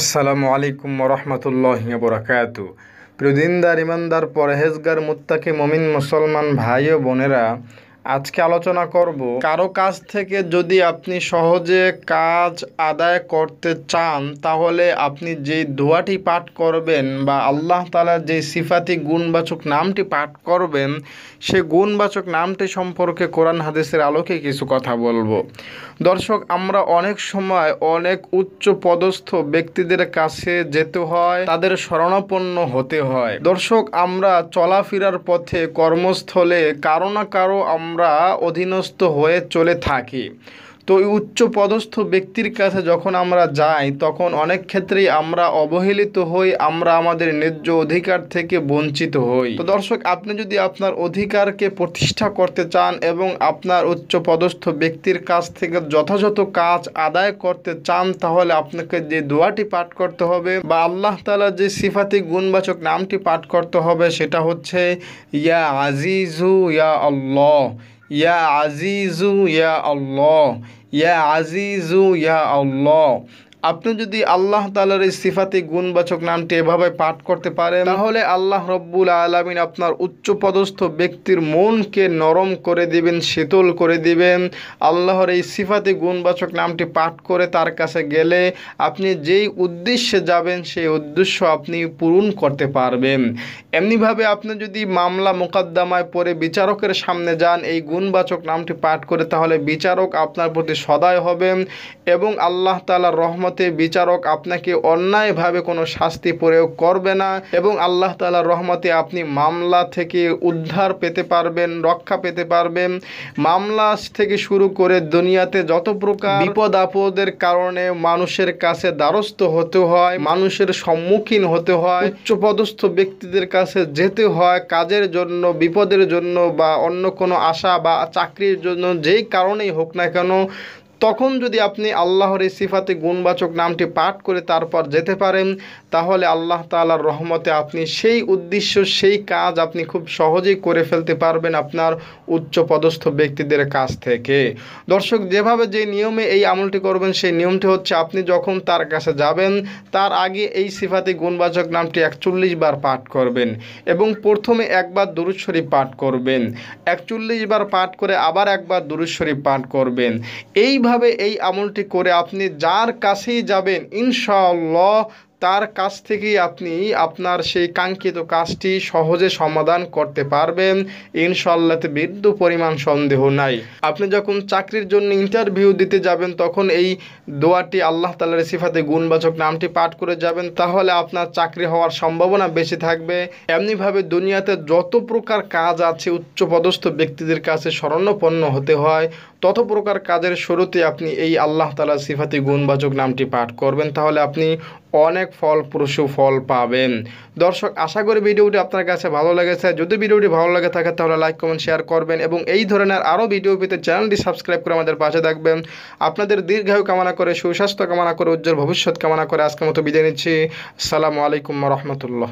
আসসালামু আলাইকুম রহমতুল্লাহ বরাকাত প্রদিনদার ইমানদার পরহেজগার মুত্তাকি মমিন মুসলমান ভাই ও বোনেরা আজকে আলোচনা করব কারো কাছ থেকে যদি আপনি সহজে কাজ আদায় করতে চান তাহলে আপনি যেই দোয়াটি পাঠ করবেন বা আল্লাহ তালার যে সিফাতি গুণবাচক নামটি পাঠ করবেন সে গুণবাচক নামটি সম্পর্কে কোরআন হাদিসের আলোকে কিছু কথা বলবো দর্শক আমরা অনেক সময় অনেক উচ্চ পদস্থ ব্যক্তিদের কাছে যেতে হয় তাদের শরণাপন্ন হতে হয় দর্শক আমরা চলাফেরার পথে কর্মস্থলে কারো না কারো আমরা আমরা অধীনস্থ হয়ে চলে থাকি তো উচ্চ উচ্চপদস্থ ব্যক্তির কাছে যখন আমরা যাই তখন অনেক ক্ষেত্রেই আমরা অবহেলিত হই আমরা আমাদের ন্যায্য অধিকার থেকে বঞ্চিত হই তো দর্শক আপনি যদি আপনার অধিকারকে প্রতিষ্ঠা করতে চান এবং আপনার উচ্চপদস্থ ব্যক্তির কাছ থেকে যথাযথ কাজ আদায় করতে চান তাহলে আপনাকে যে দোয়াটি পাঠ করতে হবে বা আল্লাহ তালা যে সিফাতি গুণবাচক নামটি পাঠ করতে হবে সেটা হচ্ছে ইয়া আজিজু ইয়া আল্লাহ يا عزيز يا الله يا عزيز يا الله আপনি যদি আল্লাহ তালার এই সিফাতি গুণবাচক নামটি এভাবে পাঠ করতে পারেন তাহলে আল্লাহ রব্বুল আলমিন আপনার উচ্চ পদস্থ ব্যক্তির মনকে নরম করে দিবেন শীতল করে দিবেন আল্লাহর এই সিফাতি গুণবাচক নামটি পাঠ করে তার কাছে গেলে আপনি যেই উদ্দেশ্যে যাবেন সেই উদ্দেশ্য আপনি পূরণ করতে পারবেন এমনিভাবে আপনি যদি মামলা মোকদ্দমায় পরে বিচারকের সামনে যান এই গুণবাচক নামটি পাঠ করে তাহলে বিচারক আপনার প্রতি সদায় হবেন এবং আল্লাহ তালার রহমত মতে বিচারক আপনাকে অন্যায়ভাবে কোনো শাস্তি প্রয়োগ করবে না এবং আল্লাহ তালার রহমতে আপনি মামলা থেকে উদ্ধার পেতে পারবেন রক্ষা পেতে পারবেন মামলা থেকে শুরু করে দুনিয়াতে যত প্রকার বিপদ আপদের কারণে মানুষের কাছে দ্বারস্থ হতে হয় মানুষের সম্মুখীন হতে হয় উচ্চপদস্থ ব্যক্তিদের কাছে যেতে হয় কাজের জন্য বিপদের জন্য বা অন্য কোনো আশা বা চাকরির জন্য যেই কারণেই হোক না কেন তখন যদি আপনি আল্লাহর এই সিফাতে গুণবাচক নামটি পাঠ করে তারপর যেতে পারেন তাহলে আল্লাহ তালার রহমতে আপনি সেই উদ্দেশ্য সেই কাজ আপনি খুব সহজেই করে ফেলতে পারবেন আপনার উচ্চ পদস্থ ব্যক্তিদের কাছ থেকে দর্শক যেভাবে যে নিয়মে এই আমলটি করবেন সেই নিয়মটি হচ্ছে আপনি যখন তার কাছে যাবেন তার আগে এই সিফাতে গুণবাচক নামটি একচল্লিশ বার পাঠ করবেন এবং প্রথমে একবার দুরুশ্বরী পাঠ করবেন একচল্লিশ বার পাঠ করে আবার একবার দুরুশ্বরী পাঠ করবেন এইভাবে এইভাবে এই আমলটি করে আপনি যার কাছেই যাবেন ইনশাল্লাহ তার কাছ থেকেই আপনি আপনার সেই কাঙ্ক্ষিত কাজটি সহজে সমাধান করতে পারবেন ইনশাল্লাতে বৃদ্ধ পরিমাণ সন্দেহ নাই আপনি যখন চাকরির জন্য ইন্টারভিউ দিতে যাবেন তখন এই দোয়াটি আল্লাহ তালার সিফাতে গুণবাচক নামটি পাঠ করে যাবেন তাহলে আপনার চাকরি হওয়ার সম্ভাবনা বেশি থাকবে এমনিভাবে দুনিয়াতে যত প্রকার কাজ আছে উচ্চপদস্থ ব্যক্তিদের কাছে স্মরণপন্ন হতে হয় তত প্রকার কাজের শুরুতে আপনি এই আল্লাহ তালা সিফাতি গুণবাচক নামটি পাঠ করবেন তাহলে আপনি অনেক ফলপ্রসূ ফল পাবেন দর্শক আশা করি ভিডিওটি আপনার কাছে ভালো লেগেছে যদি ভিডিওটি ভালো লাগে থাকে তাহলে লাইক কমেন্ট শেয়ার করবেন এবং এই ধরনের আরও ভিডিও পেতে চ্যানেলটি সাবস্ক্রাইব করে আমাদের পাশে থাকবেন আপনাদের দীর্ঘায়ু কামনা করে সুস্বাস্থ্য কামনা করে উজ্জ্বল ভবিষ্যৎ কামনা করে আজকের মতো বিদায় নিচ্ছি আসসালামু আলাইকুম রহমতুল্লাহ